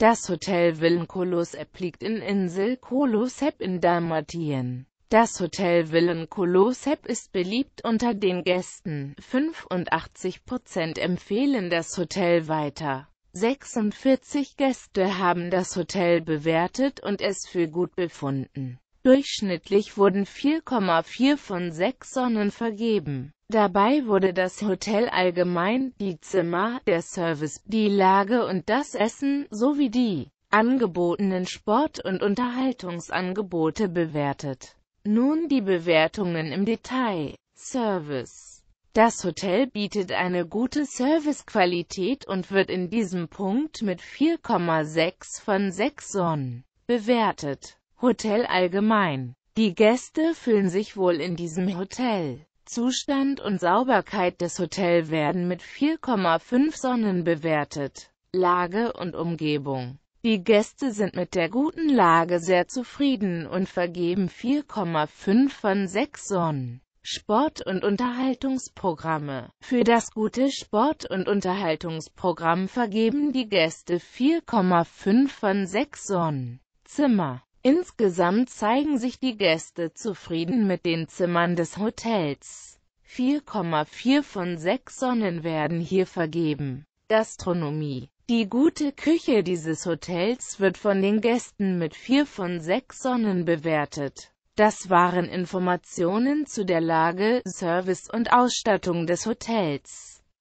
Das Hotel Villen Colossepp liegt in Insel Colossepp in Dalmatien. Das Hotel Villen Colossepp ist beliebt unter den Gästen. 85% empfehlen das Hotel weiter. 46 Gäste haben das Hotel bewertet und es für gut befunden. Durchschnittlich wurden 4,4 von 6 Sonnen vergeben. Dabei wurde das Hotel allgemein, die Zimmer, der Service, die Lage und das Essen, sowie die angebotenen Sport- und Unterhaltungsangebote bewertet. Nun die Bewertungen im Detail. Service Das Hotel bietet eine gute Servicequalität und wird in diesem Punkt mit 4,6 von 6 Sonnen bewertet. Hotel allgemein. Die Gäste fühlen sich wohl in diesem Hotel. Zustand und Sauberkeit des Hotels werden mit 4,5 Sonnen bewertet. Lage und Umgebung. Die Gäste sind mit der guten Lage sehr zufrieden und vergeben 4,5 von 6 Sonnen. Sport- und Unterhaltungsprogramme. Für das gute Sport- und Unterhaltungsprogramm vergeben die Gäste 4,5 von 6 Sonnen. Zimmer. Insgesamt zeigen sich die Gäste zufrieden mit den Zimmern des Hotels. 4,4 von 6 Sonnen werden hier vergeben. Gastronomie Die gute Küche dieses Hotels wird von den Gästen mit 4 von 6 Sonnen bewertet. Das waren Informationen zu der Lage, Service und Ausstattung des Hotels.